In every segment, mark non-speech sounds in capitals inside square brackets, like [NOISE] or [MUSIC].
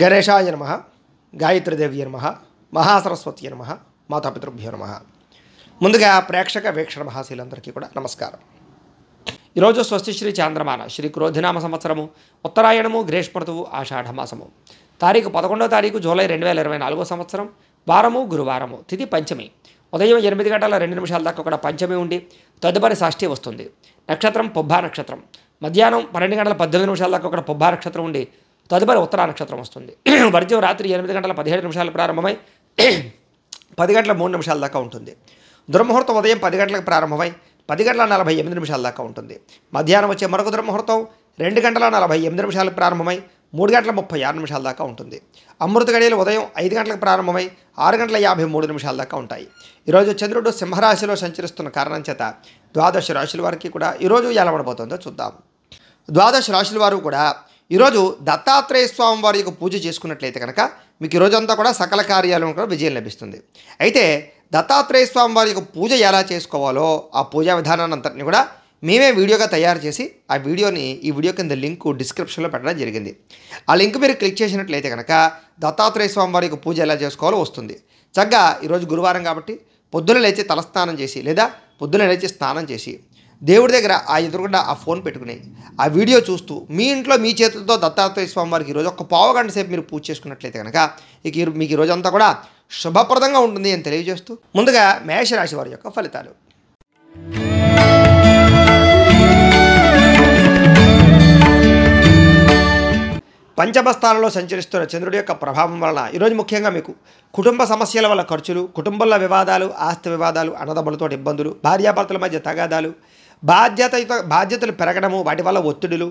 గణేషాయ నమ గాయత్రిదేవి నమ మహాసరస్వతి నమ మాతాపితృభ్యో నమ ముందుగా ప్రేక్షక వీక్షణ మహాశీలందరికీ కూడా నమస్కారం ఈరోజు స్వస్తి శ్రీ చాంద్రమాన శ్రీ క్రోధినామ సంవత్సరము ఉత్తరాయణము గ్రీష్మఋతువు ఆషాఢమాసము తారీఖు పదకొండవ తారీఖు జూలై రెండు వేల ఇరవై నాలుగో సంవత్సరం వారము గురువారము తిథి పంచమి ఉదయం ఎనిమిది గంటల రెండు నిమిషాల దాకా కూడా పంచమి ఉండి తదుపరి షష్ఠి వస్తుంది నక్షత్రం పొబ్బా నక్షత్రం మధ్యాహ్నం పన్నెండు గంటల పద్దెనిమిది నిమిషాల దాకా ఒక పొబ్బా నక్షత్రం ఉండి తదుపరి ఉత్తరా నక్షత్రం వస్తుంది [CLEARS THROAT] వర్జం రాత్రి ఎనిమిది గంటల పదిహేడు నిమిషాలు ప్రారంభమై [CLEARS THROAT] పది గంటల మూడు నిమిషాల దాకా ఉంటుంది దుర్ముహూర్తం ఉదయం పది గంటలకు ప్రారంభమై పది గంటల నలభై ఎనిమిది నిమిషాల దాకా ఉంటుంది మధ్యాహ్నం వచ్చే మరొక దుర్ముహూర్తం రెండు గంటల నలభై ఎనిమిది నిమిషాలు ప్రారంభమై మూడు గంటల ముప్పై ఆరు నిమిషాల దాకా ఉంటుంది అమృత గడియలు ఉదయం ఐదు గంటలకు ప్రారంభమై ఆరు గంటల యాభై మూడు నిమిషాల దాకా ఉంటాయి ఈరోజు చంద్రుడు సింహరాశిలో సంచరిస్తున్న కారణం చేత ద్వాదశ రాశుల వారికి కూడా ఈరోజు ఎలా పడబోతుందో చూద్దాం ద్వాదశ రాశుల వారు కూడా ఈరోజు దత్తాత్రేయ స్వామి వారి యొక్క పూజ చేసుకున్నట్లయితే కనుక మీకు ఈరోజంతా కూడా సకల కార్యాలను కూడా విజయం లభిస్తుంది అయితే దత్తాత్రేయ స్వామి వారి యొక్క పూజ ఎలా చేసుకోవాలో ఆ పూజా విధానాన్ని అంతటిని కూడా మేమే వీడియోగా తయారు చేసి ఆ వీడియోని ఈ వీడియో కింద లింక్ డిస్క్రిప్షన్లో పెట్టడం జరిగింది ఆ లింక్ మీరు క్లిక్ చేసినట్లయితే కనుక దత్తాత్రేయ స్వామి వారి యొక్క పూజ ఎలా చేసుకోవాలో వస్తుంది చక్కగా ఈరోజు గురువారం కాబట్టి పొద్దున లేచి తలస్నానం చేసి లేదా పొద్దున లేచి స్నానం చేసి దేవుడి దగ్గర ఆ ఎదురుకుండా ఆ ఫోన్ పెట్టుకుని ఆ వీడియో చూస్తూ మీ ఇంట్లో మీ చేతులతో దత్తాత్రేయ స్వామి వారికి ఈరోజు ఒక పావు గంట సేపు మీరు పూజ చేసుకున్నట్లయితే కనుక ఇక మీకు ఈరోజు అంతా కూడా శుభప్రదంగా ఉంటుంది అని తెలియజేస్తూ ముందుగా మేషరాశి వారి యొక్క ఫలితాలు పంచమస్థానంలో సంచరిస్తున్న చంద్రుడి యొక్క ప్రభావం వలన ఈరోజు ముఖ్యంగా మీకు కుటుంబ సమస్యల వల్ల ఖర్చులు కుటుంబంలో వివాదాలు ఆస్తి వివాదాలు అన్నదమ్ములతో ఇబ్బందులు భార్యాభర్తల మధ్య తగాదాలు బాధ్యతయుత బాధ్యతలు పెరగడము వాటి వల్ల ఒత్తిడులు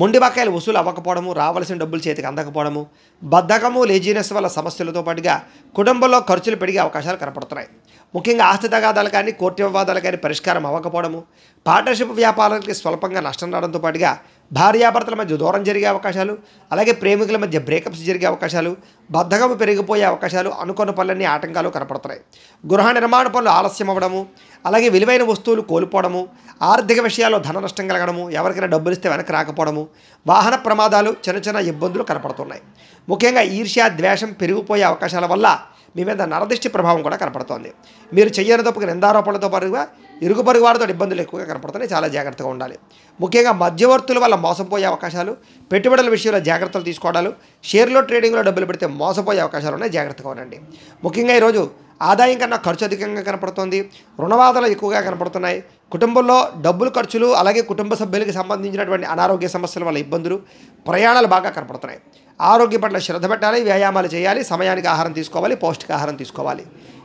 మొండి బకాయిలు వసూలు అవ్వకపోవడము రావాల్సిన డబ్బులు చేతికి అందకపోవడము బద్ధకము లేజీనెస్ వల్ల సమస్యలతో పాటుగా కుటుంబంలో ఖర్చులు పెరిగే అవకాశాలు కనపడుతున్నాయి ముఖ్యంగా ఆస్తి తగాదాలు కానీ కోర్టు వివాదాలు కానీ పరిష్కారం అవ్వకపోవడము పార్ట్నర్షిప్ వ్యాపారాలకి స్వల్పంగా నష్టం రావడంతో పాటుగా భార్యాభర్తల మధ్య దూరం జరిగే అవకాశాలు అలాగే ప్రేమికుల మధ్య బ్రేకప్స్ జరిగే అవకాశాలు బద్ధకము పెరిగిపోయే అవకాశాలు అనుకున్న పనులన్నీ ఆటంకాలు కనపడుతున్నాయి గృహ నిర్మాణ పనులు ఆలస్యం అవ్వడము అలాగే విలువైన వస్తువులు కోల్పోవడము ఆర్థిక విషయాల్లో ధన నష్టం కలగడము ఎవరికైనా డబ్బులు ఇస్తే వెనక్కి రాకపోవడము వాహన ప్రమాదాలు చిన్న చిన్న ఇబ్బందులు కనపడుతున్నాయి ముఖ్యంగా ఈర్ష్యా ద్వేషం పెరిగిపోయే అవకాశాల వల్ల మీ మీద నరదిష్టి ప్రభావం కూడా కనపడుతోంది మీరు చేయని తప్పుకు నిందారోపణలతో పాటుగా ఇరుగు వారితో ఇబ్బందులు ఎక్కువగా కనపడుతున్నాయి చాలా జాగ్రత్తగా ఉండాలి ముఖ్యంగా మధ్యవర్తుల వల్ల మోసపోయే అవకాశాలు పెట్టుబడుల విషయంలో జాగ్రత్తలు తీసుకోవడాలు షేర్లో ట్రేడింగ్లో డబ్బులు పెడితే మోసపోయే అవకాశాలు ఉన్నాయి జాగ్రత్తగా ఉండండి ముఖ్యంగా ఈరోజు ఆదాయం కన్నా ఖర్చు అధికంగా కనపడుతోంది రుణబాధలు ఎక్కువగా కనపడుతున్నాయి కుటుంబంలో డబ్బులు ఖర్చులు అలాగే కుటుంబ సభ్యులకు సంబంధించినటువంటి అనారోగ్య సమస్యల వల్ల ఇబ్బందులు ప్రయాణాలు బాగా కనపడుతున్నాయి ఆరోగ్యం పట్ల శ్రద్ధ పెట్టాలి వ్యాయామాలు చేయాలి సమయానికి ఆహారం తీసుకోవాలి పౌష్టికాహారం తీసుకోవాలి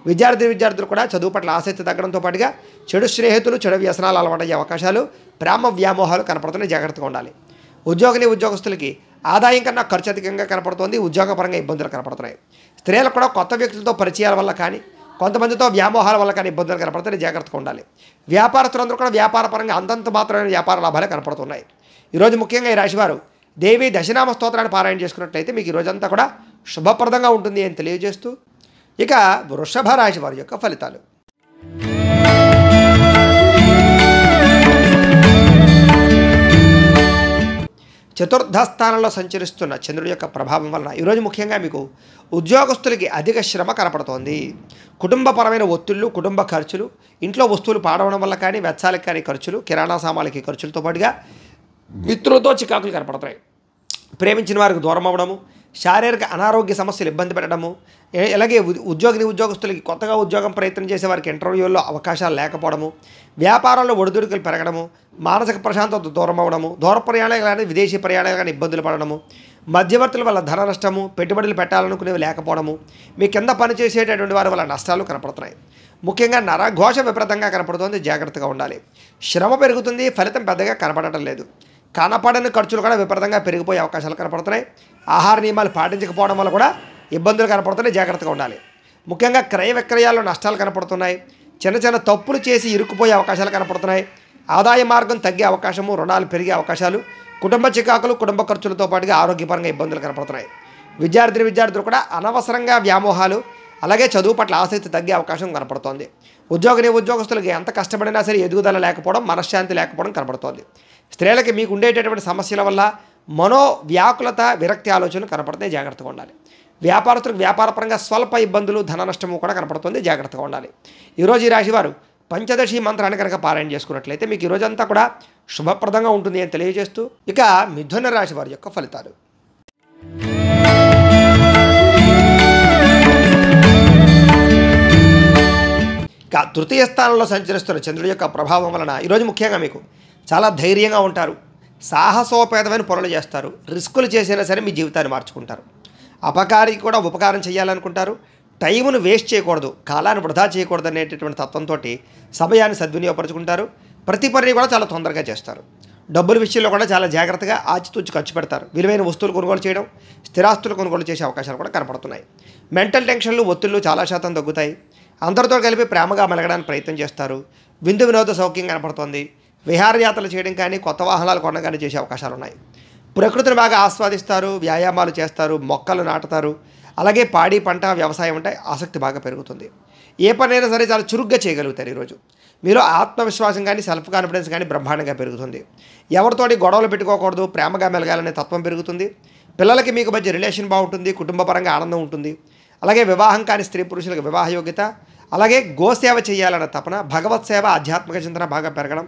విద్యార్థి విద్యార్థులు కూడా చదువు పట్ల ఆసక్తి తగ్గడంతో పాటుగా చెడు స్నేహితులు చెడు వ్యసనాలు అలవాటయ్యే అవకాశాలు ప్రేమ వ్యామోహాలు కనపడుతున్నాయి జాగ్రత్తగా ఉండాలి ఉద్యోగిని ఉద్యోగస్తులకి ఆదాయం కన్నా ఖర్చు అధికంగా కనపడుతోంది ఉద్యోగపరంగా ఇబ్బందులు కనపడుతున్నాయి స్త్రీలకు కూడా కొత్త వ్యక్తులతో పరిచయాల వల్ల కానీ కొంతమందితో వ్యామోహాల వల్ల కానీ ఇబ్బందులు కనపడుతున్నాయి జాగ్రత్తగా ఉండాలి వ్యాపారస్తులందరూ కూడా వ్యాపార పరంగా అంతంత మాత్రమైన వ్యాపార లాభాలే కనపడుతున్నాయి ఈరోజు ముఖ్యంగా ఈ రాశివారు దేవి దశనామ స్తోత్రాన్ని పారాయణ చేసుకున్నట్లయితే మీకు ఈ కూడా శుభప్రదంగా ఉంటుంది అని తెలియజేస్తూ ఇక వృషభ రాశి వారి యొక్క ఫలితాలు చతుర్థ స్థానంలో సంచరిస్తున్న చంద్రుడి యొక్క ప్రభావం వలన ఈరోజు ముఖ్యంగా మీకు ఉద్యోగస్తులకి అధిక శ్రమ కనపడుతోంది కుటుంబపరమైన ఒత్తిళ్లు కుటుంబ ఖర్చులు ఇంట్లో వస్తువులు పాడవడం వల్ల కానీ వెచ్చాలకి కానీ ఖర్చులు కిరాణా సామాన్లకి ఖర్చులతో పాటుగా మిత్రులతో చికాకులు కనపడతాయి ప్రేమించిన వారికి దూరం అవ్వడము శారీరక అనారోగ్య సమస్యలు ఇబ్బంది పెట్టడము ఇలాగే ఉద్యోగిని ఉద్యోగస్తులకి కొత్తగా ఉద్యోగం ప్రయత్నం చేసే వారికి ఇంటర్వ్యూల్లో అవకాశాలు లేకపోవడము వ్యాపారంలో ఒడిదుడుకులు పెరగడము మానసిక ప్రశాంతత దూరం అవ్వడము దూర ప్రయాణాలు కానీ విదేశీ ప్రయాణాలు కానీ ఇబ్బందులు పడడము మధ్యవర్తుల వల్ల ధన నష్టము పెట్టుబడులు పెట్టాలనుకునేవి లేకపోవడము మీ కింద పనిచేసేటటువంటి వారి వల్ల నష్టాలు కనపడుతున్నాయి ముఖ్యంగా నరఘోష విపరీతంగా కనపడుతుంది జాగ్రత్తగా ఉండాలి శ్రమ పెరుగుతుంది ఫలితం పెద్దగా కనపడటం లేదు కనపడని ఖర్చులు కూడా విపరీతంగా పెరిగిపోయే అవకాశాలు కనపడుతున్నాయి ఆహార నియమాలు పాటించకపోవడం వల్ల కూడా ఇబ్బందులు కనపడుతున్నాయి జాగ్రత్తగా ఉండాలి ముఖ్యంగా క్రయ విక్రయాల్లో నష్టాలు కనపడుతున్నాయి చిన్న చిన్న తప్పులు చేసి ఇరుక్కుపోయే అవకాశాలు కనపడుతున్నాయి ఆదాయ మార్గం తగ్గే అవకాశము రుణాలు పెరిగే అవకాశాలు కుటుంబ చికాకులు కుటుంబ ఖర్చులతో పాటుగా ఆరోగ్యపరంగా ఇబ్బందులు కనపడుతున్నాయి విద్యార్థిని విద్యార్థులు కూడా అనవసరంగా వ్యామోహాలు అలాగే చదువు పట్ల ఆసక్తి తగ్గే అవకాశం కనపడుతోంది ఉద్యోగ ఉద్యోగస్తులకి ఎంత కష్టపడినా సరే ఎదుగుదల లేకపోవడం మనశ్శాంతి లేకపోవడం కనపడుతోంది స్త్రీలకి మీకు ఉండేటటువంటి సమస్యల వల్ల మనో వ్యాకులత విరక్తి ఆలోచనలు కనపడతాయి జాగ్రత్తగా ఉండాలి వ్యాపారస్తులకు వ్యాపారపరంగా స్వల్ప ఇబ్బందులు ధన నష్టము కూడా కనపడుతుంది జాగ్రత్తగా ఉండాలి ఈరోజు ఈ రాశివారు పంచదశి మంత్రాన్ని కనుక పారాయణ చేసుకున్నట్లయితే మీకు ఈరోజంతా కూడా శుభప్రదంగా ఉంటుంది అని తెలియజేస్తూ ఇక మిథున రాశి వారి యొక్క ఫలితాలు ఇక తృతీయ స్థానంలో సంచరిస్తున్న చంద్రుడి యొక్క ప్రభావం వలన ఈరోజు ముఖ్యంగా మీకు చాలా ధైర్యంగా ఉంటారు సాహసోపేతమైన పనులు చేస్తారు రిస్కులు చేసినా సరే మీ జీవితాన్ని మార్చుకుంటారు అపకారికి కూడా ఉపకారం చేయాలనుకుంటారు టైమును వేస్ట్ చేయకూడదు కాలాన్ని వృధా చేయకూడదు అనేటటువంటి తత్వంతో సమయాన్ని సద్వినియోగపరుచుకుంటారు ప్రతి పని కూడా చాలా తొందరగా చేస్తారు డబ్బుల విషయంలో కూడా చాలా జాగ్రత్తగా ఆచితూచి ఖర్చు పెడతారు విలువైన వస్తువులు కొనుగోలు చేయడం స్థిరాస్తులు కొనుగోలు చేసే అవకాశాలు కూడా కనపడుతున్నాయి మెంటల్ టెన్షన్లు ఒత్తిళ్ళు చాలా శాతం తగ్గుతాయి అందరితో కలిపి ప్రేమగా మెలగడానికి ప్రయత్నం చేస్తారు విందు వినోద సౌఖ్యం కనపడుతుంది విహారయాత్రలు చేయడం కానీ కొత్త వాహనాలు కొనడం కానీ చేసే అవకాశాలు ఉన్నాయి ప్రకృతిని బాగా ఆస్వాదిస్తారు వ్యాయామాలు చేస్తారు మొక్కలు నాటుతారు అలాగే పాడి పంట వ్యవసాయం అంటే ఆసక్తి బాగా పెరుగుతుంది ఏ పనైనా సరే చాలా చురుగ్గా చేయగలుగుతారు ఈరోజు మీలో ఆత్మవిశ్వాసం కానీ సెల్ఫ్ కాన్ఫిడెన్స్ కానీ బ్రహ్మాండంగా పెరుగుతుంది ఎవరితోటి గొడవలు పెట్టుకోకూడదు ప్రేమగా మెలగాలనే తత్వం పెరుగుతుంది పిల్లలకి మీకు మధ్య రిలేషన్ బాగుంటుంది కుటుంబపరంగా ఆనందం ఉంటుంది అలాగే వివాహం కానీ స్త్రీ పురుషులకు వివాహ యోగ్యత అలాగే గోసేవ చేయాలన్న తపన భగవత్ సేవ ఆధ్యాత్మిక చింతన బాగా పెరగడం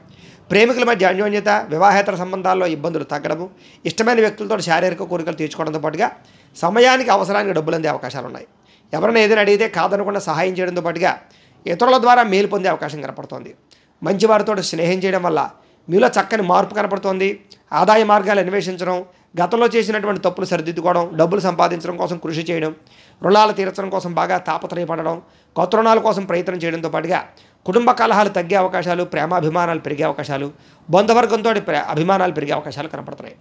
ప్రేమికుల మధ్య అన్యోన్యత వివాహేతర సంబంధాల్లో ఇబ్బందులు తగ్గడము ఇష్టమైన వ్యక్తులతో శారీరక కోరికలు తీర్చుకోవడంతో పాటుగా సమయానికి అవసరానికి డబ్బులు అందే అవకాశాలు ఉన్నాయి ఎవరైనా ఏదైనా అడిగితే కాదనకుండా సహాయం చేయడంతో పాటుగా ఇతరుల ద్వారా మేలు పొందే అవకాశం కనపడుతోంది మంచివారితో స్నేహం చేయడం వల్ల మీలో చక్కని మార్పు కనపడుతోంది ఆదాయ మార్గాలు అన్వేషించడం గతంలో చేసినటువంటి తప్పులు సరిదిద్దుకోవడం డబ్బులు సంపాదించడం కోసం కృషి చేయడం రుణాలు తీర్చడం కోసం బాగా తాపత్రయపడడం కొత్త రుణాల కోసం ప్రయత్నం చేయడంతో పాటుగా కుటుంబ కలహాలు తగ్గే అవకాశాలు ప్రేమాభిమానాలు పెరిగే అవకాశాలు బంధువర్గంతో అభిమానాలు పెరిగే అవకాశాలు కనపడుతున్నాయి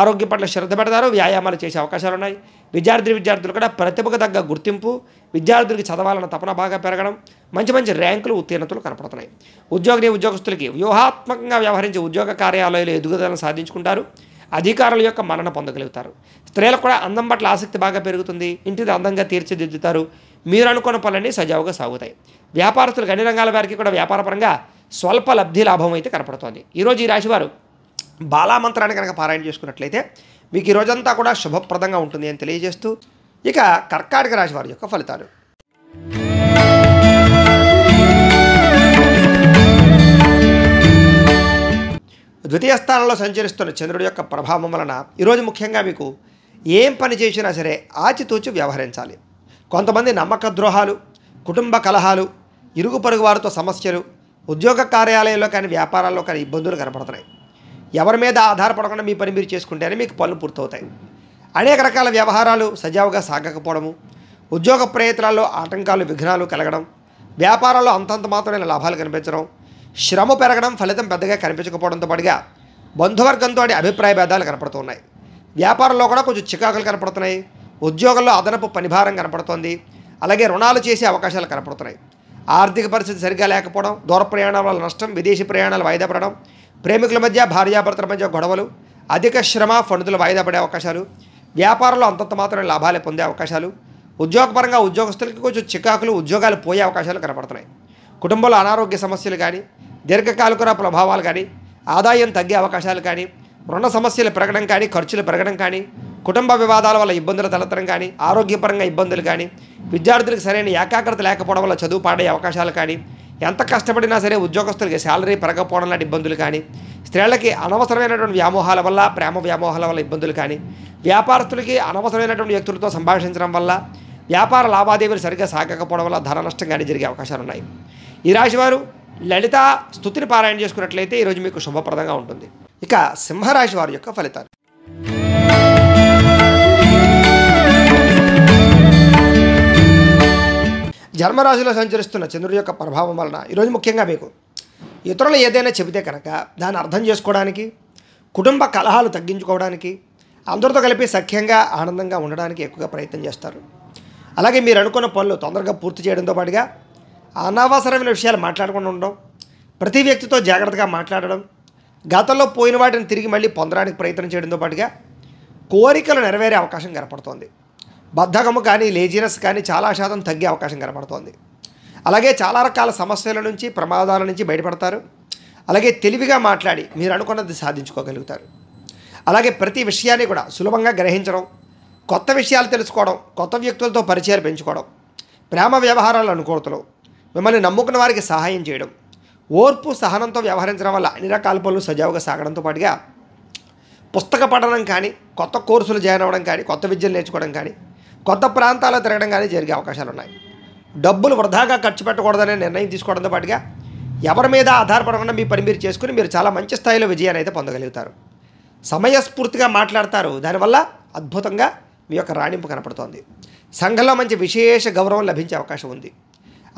ఆరోగ్య పట్ల శ్రద్ధ పెడతారు వ్యాయామాలు చేసే అవకాశాలు ఉన్నాయి విద్యార్థి విద్యార్థులు కూడా ప్రతిభకు తగ్గ గుర్తింపు విద్యార్థులకి చదవాలన్న తపన బాగా పెరగడం మంచి మంచి ర్యాంకులు ఉత్తీర్ణతలు కనపడుతున్నాయి ఉద్యోగ ఉద్యోగస్తులకి వ్యూహాత్మకంగా వ్యవహరించే ఉద్యోగ కార్యాలయాలు ఎదుగుదలను సాధించుకుంటారు అధికారుల యొక్క మన్నన పొందగలుగుతారు స్త్రీలకు కూడా అందం పట్ల ఆసక్తి బాగా పెరుగుతుంది ఇంటిది అందంగా తీర్చిదిద్దుతారు మీరు అనుకున్న పనులన్నీ సజావుగా సాగుతాయి వ్యాపారస్తులకు అన్ని రంగాల వారికి కూడా వ్యాపారపరంగా స్వల్ప లబ్ధి లాభం అయితే కనపడుతోంది ఈరోజు ఈ రాశివారు బాలామంత్రాన్ని కనుక పారాయణ చేసుకున్నట్లయితే మీకు ఈ రోజంతా కూడా శుభప్రదంగా ఉంటుంది అని తెలియజేస్తూ ఇక కర్కాటక రాశి వారి యొక్క ఫలితాలు ద్వితీయ స్థానంలో సంచరిస్తున్న చంద్రుడి యొక్క ప్రభావం వలన ఈరోజు ముఖ్యంగా మీకు ఏం పని చేసినా సరే ఆచితూచి వ్యవహరించాలి కొంతమంది నమ్మక ద్రోహాలు కుటుంబ కలహాలు ఇరుగు పొరుగు వారితో సమస్యలు ఉద్యోగ కార్యాలయంలో కానీ వ్యాపారాల్లో కానీ ఇబ్బందులు కనపడుతున్నాయి ఎవరి మీద ఆధారపడకుండా మీ పని మీరు చేసుకుంటేనే మీకు పనులు పూర్తవుతాయి అనేక రకాల వ్యవహారాలు సజావుగా సాగకపోవడము ఉద్యోగ ప్రయత్నాల్లో ఆటంకాలు విఘ్నాలు కలగడం వ్యాపారాల్లో అంతంత మాత్రమైన లాభాలు కనిపించడం శ్రమ పెరగడం ఫలితం పెద్దగా కనిపించకపోవడంతో పాటుగా బంధువర్గంతో అభిప్రాయ భేదాలు కనపడుతున్నాయి వ్యాపారంలో కూడా కొంచెం చికాకులు కనపడుతున్నాయి ఉద్యోగంలో అదనపు పనిభారం కనపడుతోంది అలాగే రుణాలు చేసే అవకాశాలు కనపడుతున్నాయి ఆర్థిక పరిస్థితి సరిగ్గా లేకపోవడం దూర ప్రయాణాల వల్ల నష్టం విదేశీ ప్రయాణాలు వాయిదా పడడం ప్రేమికుల మధ్య భార్యాభర్తల మధ్య గొడవలు అధిక శ్రమ ఫణుదులు వాయిదా పడే అవకాశాలు వ్యాపారంలో అంతంత మాత్రమే లాభాలే పొందే అవకాశాలు ఉద్యోగపరంగా ఉద్యోగస్తులకి కొంచెం చికాకులు ఉద్యోగాలు పోయే అవకాశాలు కనపడుతున్నాయి కుటుంబంలో అనారోగ్య సమస్యలు కానీ దీర్ఘకాలిక ప్రభావాలు కానీ ఆదాయం తగ్గే అవకాశాలు కానీ రుణ సమస్యలు పెరగడం కానీ ఖర్చులు పెరగడం కానీ కుటుంబ వివాదాల వల్ల ఇబ్బందులు తలెత్తడం కానీ ఆరోగ్యపరంగా ఇబ్బందులు కానీ విద్యార్థులకు సరైన ఏకాగ్రత లేకపోవడం వల్ల చదువు పాడే అవకాశాలు కానీ ఎంత కష్టపడినా సరే ఉద్యోగస్తులకి శాలరీ పెరగకపోవడం లాంటి ఇబ్బందులు కానీ స్త్రీలకి అనవసరమైనటువంటి వ్యామోహాల వల్ల ప్రేమ వ్యామోహాల వల్ల ఇబ్బందులు కానీ వ్యాపారస్తులకి అనవసరమైనటువంటి వ్యక్తులతో సంభాషించడం వల్ల వ్యాపార లావాదేవీలు సరిగ్గా సాగకపోవడం వల్ల ధన నష్టం కానీ జరిగే అవకాశాలు ఉన్నాయి ఈ రాశివారు లలిత స్థుతిని పారాయణ చేసుకున్నట్లయితే ఈరోజు మీకు శుభప్రదంగా ఉంటుంది ఇక సింహరాశి వారి యొక్క ఫలితాలు జన్మరాశిలో సంచరిస్తున్న చంద్రుడి యొక్క ప్రభావం వలన ఈరోజు ముఖ్యంగా మీకు ఇతరులు ఏదైనా చెబితే కనుక దాన్ని అర్థం చేసుకోవడానికి కుటుంబ కలహాలు తగ్గించుకోవడానికి అందరితో కలిపి సఖ్యంగా ఆనందంగా ఉండడానికి ఎక్కువగా ప్రయత్నం చేస్తారు అలాగే మీరు అనుకున్న పనులు తొందరగా పూర్తి చేయడంతో పాటుగా అనవసరమైన విషయాలు మాట్లాడకుండా ఉండడం ప్రతి వ్యక్తితో జాగ్రత్తగా మాట్లాడడం గతంలో పోయిన వాటిని తిరిగి మళ్ళీ పొందడానికి ప్రయత్నం చేయడంతో పాటుగా కోరికలు నెరవేరే అవకాశం కనపడుతోంది బద్ధకము కానీ లేజినెస్ కానీ చాలా శాతం తగ్గే అవకాశం కనపడుతోంది అలాగే చాలా రకాల సమస్యల నుంచి ప్రమాదాల నుంచి బయటపడతారు అలాగే తెలివిగా మాట్లాడి మీరు అనుకున్నది సాధించుకోగలుగుతారు అలాగే ప్రతి విషయాన్ని కూడా సులభంగా గ్రహించడం కొత్త విషయాలు తెలుసుకోవడం కొత్త వ్యక్తులతో పరిచయాలు పెంచుకోవడం ప్రేమ వ్యవహారాలు అనుకూలతలు మిమ్మల్ని నమ్ముకున్న వారికి సహాయం చేయడం ఓర్పు సహనంతో వ్యవహరించడం వల్ల అన్ని రకాల పనులు సజావుగా సాగడంతో పాటుగా పుస్తక పఠనం కానీ కొత్త కోర్సులు జాయిన్ అవ్వడం కానీ కొత్త విద్యలు నేర్చుకోవడం కానీ కొత్త ప్రాంతాల్లో తిరగడం కానీ జరిగే అవకాశాలు ఉన్నాయి డబ్బులు వృధాగా ఖర్చు పెట్టకూడదనే నిర్ణయం తీసుకోవడంతో పాటుగా ఎవరి మీద ఆధారపడకుండా మీ పని మీరు చేసుకుని మీరు చాలా మంచి స్థాయిలో విజయాన్ని అయితే పొందగలుగుతారు సమయస్ఫూర్తిగా మాట్లాడతారు దానివల్ల అద్భుతంగా మీ యొక్క రాణింపు కనపడుతోంది సంఘంలో మంచి విశేష గౌరవం లభించే అవకాశం ఉంది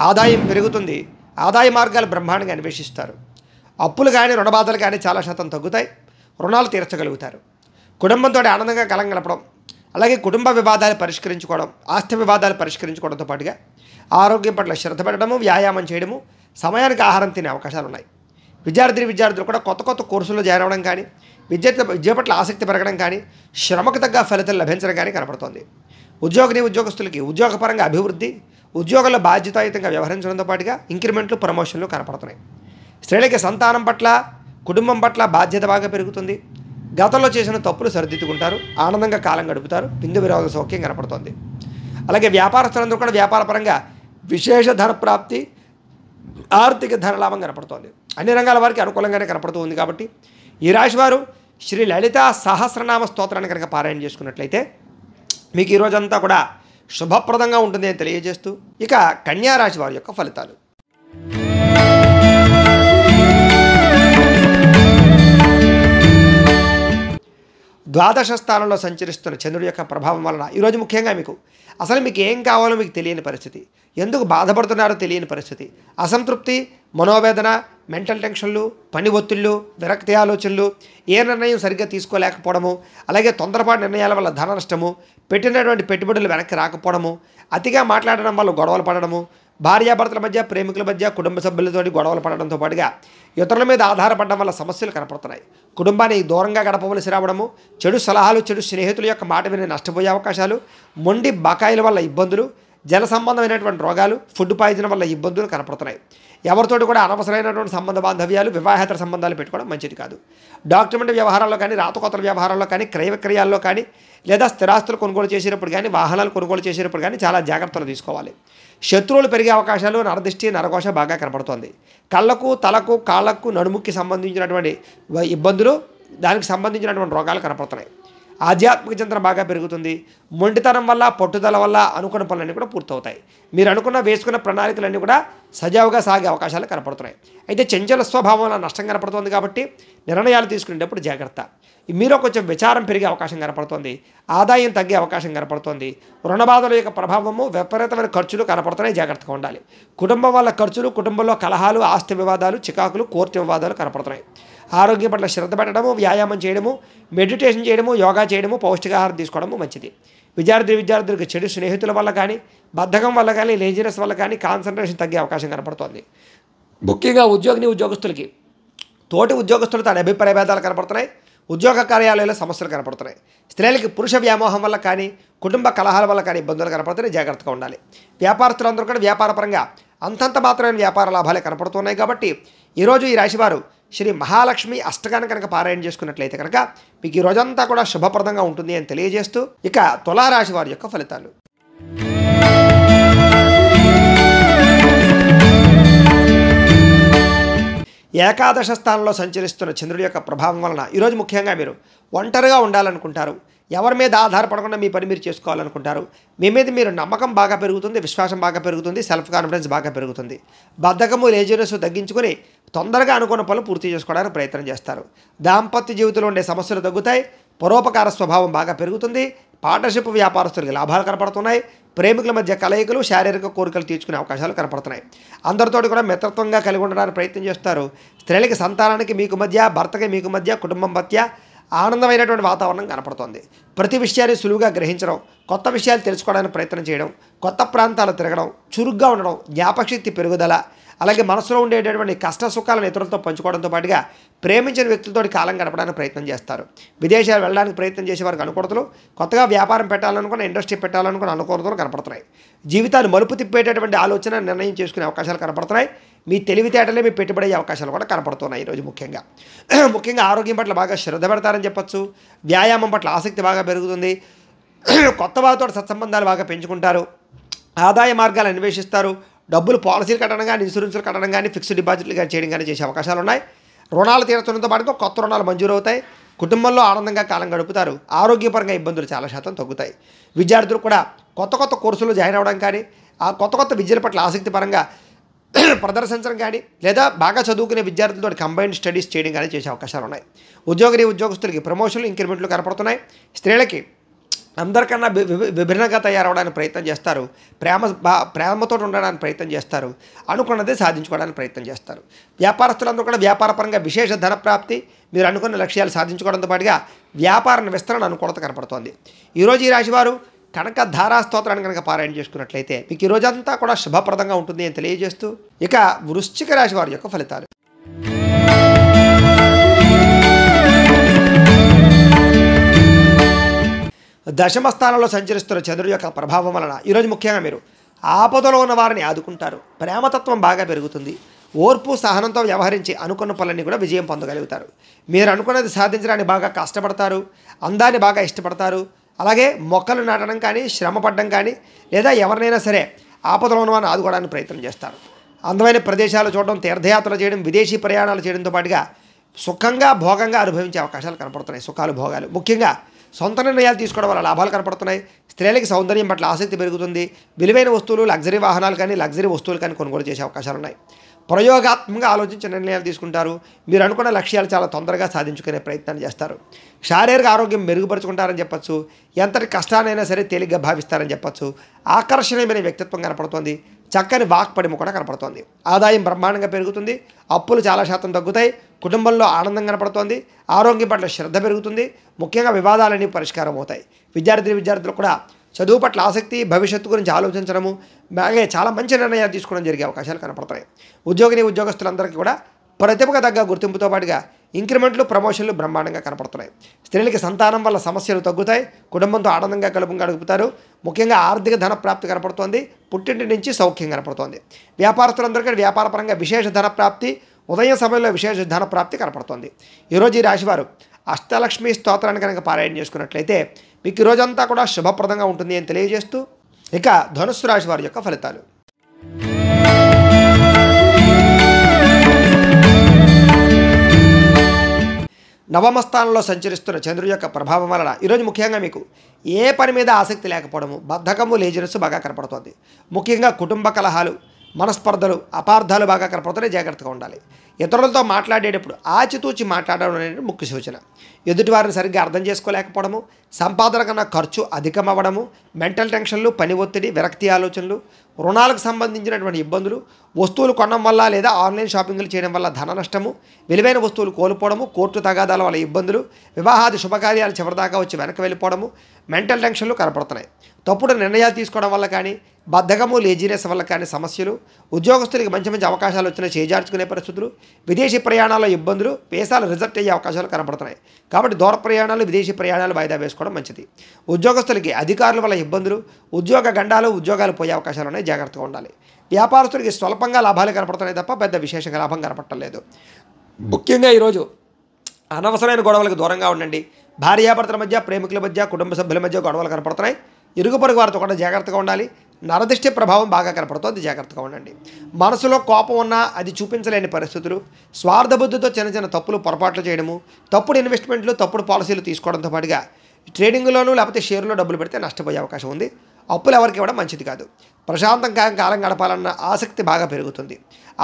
ఆదాయం పెరుగుతుంది ఆదాయ మార్గాలు బ్రహ్మాండంగా అన్వేషిస్తారు అప్పులు కానీ రుణబాధలు కానీ చాలా శాతం తగ్గుతాయి రుణాలు తీర్చగలుగుతారు కుటుంబంతో ఆనందంగా కలం గడపడం అలాగే కుటుంబ వివాదాలు పరిష్కరించుకోవడం ఆస్తి వివాదాలు పరిష్కరించుకోవడంతో పాటుగా ఆరోగ్యం పట్ల శ్రద్ధ పెట్టడము వ్యాయామం చేయడము సమయానికి ఆహారం తినే అవకాశాలు ఉన్నాయి విద్యార్థిని విద్యార్థులు కూడా కొత్త కొత్త కోర్సుల్లో జాయిన్ అవ్వడం కానీ విద్య విద్య పట్ల ఆసక్తి పెరగడం కానీ శ్రమకు తగ్గ ఫలితం లభించడం కానీ కనపడుతోంది ఉద్యోగిని ఉద్యోగస్తులకి ఉద్యోగపరంగా అభివృద్ధి ఉద్యోగుల బాధ్యతాయుతంగా వ్యవహరించడంతో పాటుగా ఇంక్రిమెంట్లు ప్రమోషన్లు కనపడుతున్నాయి స్త్రీలకి సంతానం పట్ల కుటుంబం పట్ల బాధ్యత బాగా పెరుగుతుంది గతంలో చేసిన తప్పులు సరిదిద్దుకుంటారు ఆనందంగా కాలం గడుపుతారు బిందు విరోధ సౌఖ్యం కనపడుతుంది అలాగే వ్యాపారస్తులందరూ కూడా వ్యాపారపరంగా విశేష ధర ప్రాప్తి ఆర్థిక ధర లాభం కనపడుతోంది అన్ని రంగాల వారికి అనుకూలంగానే కనపడుతూ ఉంది కాబట్టి ఈ రాశివారు శ్రీ లలిత సహస్రనామ స్తోత్రాన్ని కనుక పారాయణ చేసుకున్నట్లయితే మీకు ఈరోజంతా కూడా శుభప్రదంగా ఉంటుంది అని తెలియజేస్తూ ఇక కన్యారాశి వారి యొక్క ఫలితాలు ద్వాదశ స్థానంలో సంచరిస్తున్న చంద్రుడి యొక్క ప్రభావం వలన ఈరోజు ముఖ్యంగా మీకు అసలు మీకు ఏం కావాలో మీకు తెలియని పరిస్థితి ఎందుకు బాధపడుతున్నారో తెలియని పరిస్థితి అసంతృప్తి మనోవేదన మెంటల్ టెన్షన్లు పని ఒత్తిళ్ళు విరక్తి ఆలోచనలు ఏ నిర్ణయం సరిగ్గా తీసుకోలేకపోవడము అలాగే తొందరపాటు నిర్ణయాల వల్ల ధన నష్టము పెట్టినటువంటి పెట్టుబడులు వెనక్కి రాకపోవడము అతిగా మాట్లాడడం వల్ల గొడవలు పడడము భార్యాభర్తల మధ్య ప్రేమికుల మధ్య కుటుంబ సభ్యులతో గొడవలు పడడంతో పాటుగా ఇతరుల మీద ఆధారపడడం వల్ల సమస్యలు కనపడుతున్నాయి కుటుంబాన్ని దూరంగా గడపవలసి రావడము చెడు సలహాలు చెడు స్నేహితుల యొక్క మాట విని నష్టపోయే అవకాశాలు మొండి బకాయిల వల్ల ఇబ్బందులు జల సంబంధమైనటువంటి రోగాలు ఫుడ్ పాయిజన్ వల్ల ఇబ్బందులు కనపడుతున్నాయి ఎవరితోటి కూడా అనవసరమైనటువంటి సంబంధ బాంధవ్యాలు వివాహేతర సంబంధాలు పెట్టుకోవడం మంచిది కాదు డాక్యుమెంట్ వ్యవహారాల్లో కానీ రాతకోతల వ్యవహారాల్లో కానీ క్రయ విక్రయాల్లో కానీ లేదా స్థిరాస్తులు కొనుగోలు చేసేటప్పుడు కానీ వాహనాలు కొనుగోలు చేసేటప్పుడు కానీ చాలా జాగ్రత్తలు తీసుకోవాలి శత్రువులు పెరిగే అవకాశాలు నరదృష్టి నరఘోష బాగా కనపడుతోంది కళ్ళకు తలకు కాళ్ళకు నడుముకి సంబంధించినటువంటి ఇబ్బందులు దానికి సంబంధించినటువంటి రోగాలు కనపడుతున్నాయి ఆధ్యాత్మిక చింతన బాగా పెరుగుతుంది మొండితనం వల్ల పట్టుదల వల్ల అనుకున్న పనులన్నీ కూడా పూర్తవుతాయి మీరు అనుకున్న వేసుకున్న ప్రణాళికలన్నీ కూడా సజావుగా సాగే అవకాశాలు కనపడుతున్నాయి అయితే చెంచల స్వభావం నష్టం కనపడుతుంది కాబట్టి నిర్ణయాలు తీసుకునేటప్పుడు జాగ్రత్త మీరు కొంచెం విచారం పెరిగే అవకాశం కనపడుతుంది ఆదాయం తగ్గే అవకాశం కనపడుతుంది రుణబాధల యొక్క ప్రభావము విపరీతమైన ఖర్చులు కనపడుతున్నాయి జాగ్రత్తగా ఉండాలి కుటుంబం వల్ల ఖర్చులు కుటుంబంలో కలహాలు ఆస్తి వివాదాలు చికాకులు కోర్టు వివాదాలు కనపడుతున్నాయి ఆరోగ్యం పట్ల శ్రద్ధ పెట్టడము వ్యాయామం చేయడము మెడిటేషన్ చేయడము యోగా చేయడము పౌష్టికాహారం తీసుకోవడము మంచిది విద్యార్థి విద్యార్థులకు చెడు స్నేహితుల వల్ల కానీ బద్ధకం వల్ల కానీ లేజినెస్ వల్ల కానీ కాన్సన్ట్రేషన్ తగ్గే అవకాశం కనపడుతోంది ముఖ్యంగా ఉద్యోగిని ఉద్యోగస్తులకి తోటి ఉద్యోగస్తులు తన అభిప్రాయ భేదాలు కనపడుతున్నాయి ఉద్యోగ కార్యాలయాల్లో సమస్యలు కనపడుతున్నాయి స్త్రీలకి పురుష వ్యామోహం వల్ల కానీ కుటుంబ కలహాల వల్ల కానీ ఇబ్బందులు కనపడుతున్నాయి జాగ్రత్తగా ఉండాలి వ్యాపారస్తులందరూ కూడా వ్యాపారపరంగా అంతంత మాత్రమైన వ్యాపార లాభాలే కనపడుతున్నాయి కాబట్టి ఈరోజు ఈ రాశివారు శ్రీ మహాలక్ష్మి అష్టగాన కనుక పారాయణ చేసుకున్నట్లయితే కనుక మీకు ఈ రోజంతా కూడా శుభప్రదంగా ఉంటుంది అని తెలియజేస్తూ ఇక తులారాశి వారి యొక్క ఫలితాలు ఏకాదశ స్థానంలో సంచరిస్తున్న చంద్రుడి యొక్క ప్రభావం వలన ఈరోజు ముఖ్యంగా మీరు ఒంటరిగా ఉండాలనుకుంటారు ఎవరి మీద ఆధారపడకుండా మీ పని మీరు చేసుకోవాలనుకుంటారు మీ మీద మీరు నమ్మకం బాగా పెరుగుతుంది విశ్వాసం బాగా పెరుగుతుంది సెల్ఫ్ కాన్ఫిడెన్స్ బాగా పెరుగుతుంది బద్ధకము లేజినెస్ తగ్గించుకొని తొందరగా అనుకున్న పనులు పూర్తి చేసుకోవడానికి ప్రయత్నం చేస్తారు దాంపత్య జీవితంలో ఉండే సమస్యలు తగ్గుతాయి పరోపకార స్వభావం బాగా పెరుగుతుంది పార్ట్నర్షిప్ వ్యాపారస్తులకి లాభాలు కనపడుతున్నాయి ప్రేమికుల మధ్య కలయికలు శారీరక కోరికలు తీర్చుకునే అవకాశాలు కనపడుతున్నాయి అందరితో కూడా మిత్రత్వంగా కలిగి ఉండడానికి ప్రయత్నం చేస్తారు స్త్రీలకి సంతానానికి మీకు మధ్య భర్తకి మీకు మధ్య కుటుంబం మధ్య ఆనందమైనటువంటి వాతావరణం కనపడుతోంది ప్రతి విషయాన్ని సులువుగా గ్రహించడం కొత్త విషయాలు తెలుసుకోవడానికి ప్రయత్నం చేయడం కొత్త ప్రాంతాలు తిరగడం చురుగ్గా ఉండడం జ్ఞాపకశక్తి పెరుగుదల అలాగే మనసులో ఉండేటటువంటి కష్ట సుఖాలను ఇతరులతో పంచుకోవడంతో పాటుగా ప్రేమించిన వ్యక్తులతో కాలం గడపడానికి ప్రయత్నం చేస్తారు విదేశాలు వెళ్ళడానికి ప్రయత్నం చేసే వారికి అనుకూడతలు కొత్తగా వ్యాపారం పెట్టాలనుకున్న ఇండస్ట్రీ పెట్టాలనుకున్న అనుకూలతలు కనపడుతున్నాయి జీవితాన్ని మలుపు తిప్పేటటువంటి ఆలోచన నిర్ణయం చేసుకునే అవకాశాలు కనపడుతున్నాయి మీ తెలివితేటలే మీ పెట్టుబడి అవకాశాలు కూడా కనపడుతున్నాయి ఈరోజు ముఖ్యంగా [CLEARS THROAT] ముఖ్యంగా ఆరోగ్యం పట్ల బాగా శ్రద్ధ పెడతారని చెప్పచ్చు వ్యాయామం పట్ల ఆసక్తి బాగా పెరుగుతుంది [CLEARS THROAT] కొత్త వారితో సత్సంబంధాలు బాగా పెంచుకుంటారు ఆదాయ మార్గాలు అన్వేషిస్తారు డబ్బులు పాలసీలు కట్టడం కానీ ఇన్సూరెన్స్లు కట్టడం కానీ ఫిక్స్డ్ డిపాజిట్లు కానీ చేయడం కానీ చేసే అవకాశాలు ఉన్నాయి రుణాలు తీర్చడంతో పాటు కొత్త రుణాలు మంజూరు అవుతాయి కుటుంబంలో ఆనందంగా కాలం గడుపుతారు ఆరోగ్యపరంగా ఇబ్బందులు చాలా శాతం తగ్గుతాయి విద్యార్థులు కూడా కొత్త కొత్త కోర్సులు జాయిన్ అవ్వడం కానీ ఆ కొత్త కొత్త విద్యల పట్ల ఆసక్తిపరంగా [CLEARS THROAT] ప్రదర్శించడం కానీ లేదా బాగా చదువుకునే విద్యార్థులతో కంబైన్డ్ స్టడీస్ చేయడం కానీ చేసే అవకాశాలు ఉన్నాయి ఉద్యోగ ఉద్యోగస్తులకి ప్రమోషన్లు ఇంక్రిమెంట్లు కనపడుతున్నాయి స్త్రీలకి అందరికన్నా విభిన్నంగా తయారవడానికి ప్రయత్నం చేస్తారు ప్రేమ ప్రేమతో ఉండడానికి ప్రయత్నం చేస్తారు అనుకున్నదే సాధించుకోవడానికి ప్రయత్నం చేస్తారు వ్యాపారస్తులందరూ కూడా వ్యాపారపరంగా విశేష ధన ప్రాప్తి మీరు అనుకున్న లక్ష్యాలు సాధించుకోవడంతో పాటుగా వ్యాపార విస్తరణ అనుకూలత కనపడుతోంది ఈరోజు ఈ రాశివారు కనక ధారాస్తోత్రాన్ని కనుక పారాయణ చేసుకున్నట్లయితే మీకు ఈరోజంతా కూడా శుభప్రదంగా ఉంటుంది అని తెలియజేస్తూ ఇక వృశ్చిక రాశి వారి యొక్క ఫలితాలు దశమ స్థానంలో సంచరిస్తున్న చంద్రుడి యొక్క ప్రభావం వలన ఈరోజు ముఖ్యంగా మీరు ఆపదలో ఉన్న వారిని ఆదుకుంటారు ప్రేమతత్వం బాగా పెరుగుతుంది ఓర్పు సహనంతో వ్యవహరించి అనుకున్న పనులన్నీ కూడా విజయం పొందగలుగుతారు మీరు అనుకున్నది సాధించడానికి బాగా కష్టపడతారు అందాన్ని బాగా ఇష్టపడతారు అలాగే మొక్కలు నాటడం కానీ శ్రమ పడడం కానీ లేదా ఎవరినైనా సరే ఆపదలో ఉన్న వారిని ఆదుకోవడానికి ప్రయత్నం చేస్తారు అందమైన ప్రదేశాలు చూడడం తీర్థయాత్రలు చేయడం విదేశీ ప్రయాణాలు చేయడంతో పాటుగా సుఖంగా భోగంగా అనుభవించే అవకాశాలు కనపడుతున్నాయి సుఖాలు భోగాలు ముఖ్యంగా సొంత నిర్ణయాలు తీసుకోవడం వల్ల లాభాలు కనపడుతున్నాయి స్త్రీలకి సౌందర్యం పట్ల ఆసక్తి పెరుగుతుంది విలువైన వస్తువులు లగ్జరీ వాహనాలు కానీ లగ్జరీ వస్తువులు కానీ కొనుగోలు చేసే అవకాశాలు ఉన్నాయి ప్రయోగాత్మకంగా ఆలోచించి నిర్ణయాలు తీసుకుంటారు మీరు అనుకున్న లక్ష్యాలు చాలా తొందరగా సాధించుకునే ప్రయత్నాన్ని చేస్తారు శారీరక ఆరోగ్యం మెరుగుపరుచుకుంటారని చెప్పచ్చు ఎంతటి కష్టానైనా సరే తేలిగ్గా భావిస్తారని చెప్పచ్చు ఆకర్షణీయమైన వ్యక్తిత్వం కనపడుతుంది చక్కని వాక్పడిమ కూడా కనపడుతోంది ఆదాయం బ్రహ్మాండంగా పెరుగుతుంది అప్పులు చాలా శాతం తగ్గుతాయి కుటుంబంలో ఆనందం కనపడుతోంది ఆరోగ్యం పట్ల శ్రద్ధ పెరుగుతుంది ముఖ్యంగా వివాదాలన్నీ పరిష్కారం అవుతాయి విద్యార్థి విద్యార్థులు కూడా చదువు పట్ల ఆసక్తి భవిష్యత్తు గురించి ఆలోచించడము బాగా చాలా మంచి నిర్ణయాలు తీసుకోవడం జరిగే అవకాశాలు కనపడతాయి ఉద్యోగిని ఉద్యోగస్తులందరికీ కూడా ప్రతిభకు తగ్గ గుర్తింపుతో పాటుగా ఇంక్రిమెంట్లు ప్రమోషన్లు బ్రహ్మాండంగా కనపడుతున్నాయి స్త్రీలకి సంతానం వల్ల సమస్యలు తగ్గుతాయి కుటుంబంతో ఆనందంగా కలుపు గడుపుతారు ముఖ్యంగా ఆర్థిక ధన ప్రాప్తి కనపడుతోంది పుట్టింటి నుంచి సౌఖ్యం కనపడుతోంది వ్యాపారస్తులందరికీ వ్యాపారపరంగా విశేష ధన ప్రాప్తి ఉదయం సమయంలో విశేష ధన ప్రాప్తి కనపడుతోంది ఈరోజు ఈ రాశివారు అష్టలక్ష్మి స్తోత్రాన్ని కనుక పారాయణ చేసుకున్నట్లయితే మీకు ఈరోజంతా కూడా శుభప్రదంగా ఉంటుంది అని తెలియజేస్తూ ఇక ధనుస్సు రాశి వారి యొక్క ఫలితాలు నవమ స్థానంలో సంచరిస్తున్న చంద్రుడి యొక్క ప్రభావం వలన ఈరోజు ముఖ్యంగా మీకు ఏ పని మీద ఆసక్తి లేకపోవడము బద్ధకము లేజినెస్ బాగా కనపడుతుంది ముఖ్యంగా కుటుంబ కలహాలు మనస్పర్ధలు అపార్థాలు బాగా కనపడుతున్నాయి జాగ్రత్తగా ఉండాలి ఇతరులతో మాట్లాడేటప్పుడు ఆచితూచి మాట్లాడడం అనేది ముఖ్య సూచన ఎదుటివారిని సరిగ్గా అర్థం చేసుకోలేకపోవడము సంపాదన కన్నా ఖర్చు అధికమవ్వడము మెంటల్ టెన్షన్లు పని ఒత్తిడి విరక్తి ఆలోచనలు రుణాలకు సంబంధించినటువంటి ఇబ్బందులు వస్తువులు కొనడం వల్ల లేదా ఆన్లైన్ షాపింగ్లు చేయడం వల్ల ధన నష్టము విలువైన వస్తువులు కోల్పోవడము కోర్టు తగాదాల వల్ల ఇబ్బందులు వివాహాది శుభకార్యాలు చివరిదాకా వచ్చి వెనక వెళ్ళిపోవడము మెంటల్ టెన్షన్లు కనపడుతున్నాయి తప్పుడు నిర్ణయాలు తీసుకోవడం వల్ల కానీ బద్ధకము లేజినెస్ వల్ల కానీ సమస్యలు ఉద్యోగస్తులకి మంచి మంచి అవకాశాలు వచ్చినా చేజార్చుకునే పరిస్థితులు విదేశీ ప్రయాణాల ఇబ్బందులు వేసాలు రిజెక్ట్ అయ్యే అవకాశాలు కనబడుతున్నాయి కాబట్టి దూర ప్రయాణాలు విదేశీ ప్రయాణాలు వాయిదా వేసుకోవడం మంచిది ఉద్యోగస్తులకి అధికారుల వల్ల ఇబ్బందులు ఉద్యోగ గండాలు ఉద్యోగాలు పోయే అవకాశాలు ఉన్నాయి జాగ్రత్తగా ఉండాలి వ్యాపారస్తులకి స్వల్పంగా లాభాలు కనపడుతున్నాయి తప్ప పెద్ద విశేషంగా లాభం కనపడటం లేదు ముఖ్యంగా ఈరోజు అనవసరమైన గొడవలకు దూరంగా ఉండండి భార్యాభర్తల మధ్య ప్రేమికుల మధ్య కుటుంబ సభ్యుల మధ్య గొడవలు కనపడుతున్నాయి ఇరుగు పొరుగు వారితో కూడా జాగ్రత్తగా ఉండాలి నరదిష్టి ప్రభావం బాగా కనపడుతుంది జాగ్రత్తగా ఉండండి మనసులో కోపం ఉన్నా అది చూపించలేని పరిస్థితులు స్వార్థబుద్ధితో చిన్న చిన్న తప్పులు పొరపాట్లు చేయడము తప్పుడు ఇన్వెస్ట్మెంట్లు తప్పుడు పాలసీలు తీసుకోవడంతో పాటుగా ట్రేడింగ్లోనూ లేకపోతే షేర్లో డబ్బులు పెడితే నష్టపోయే అవకాశం ఉంది అప్పులు ఎవరికి ఇవ్వడం మంచిది కాదు ప్రశాంతంగా కాలం గడపాలన్న ఆసక్తి బాగా పెరుగుతుంది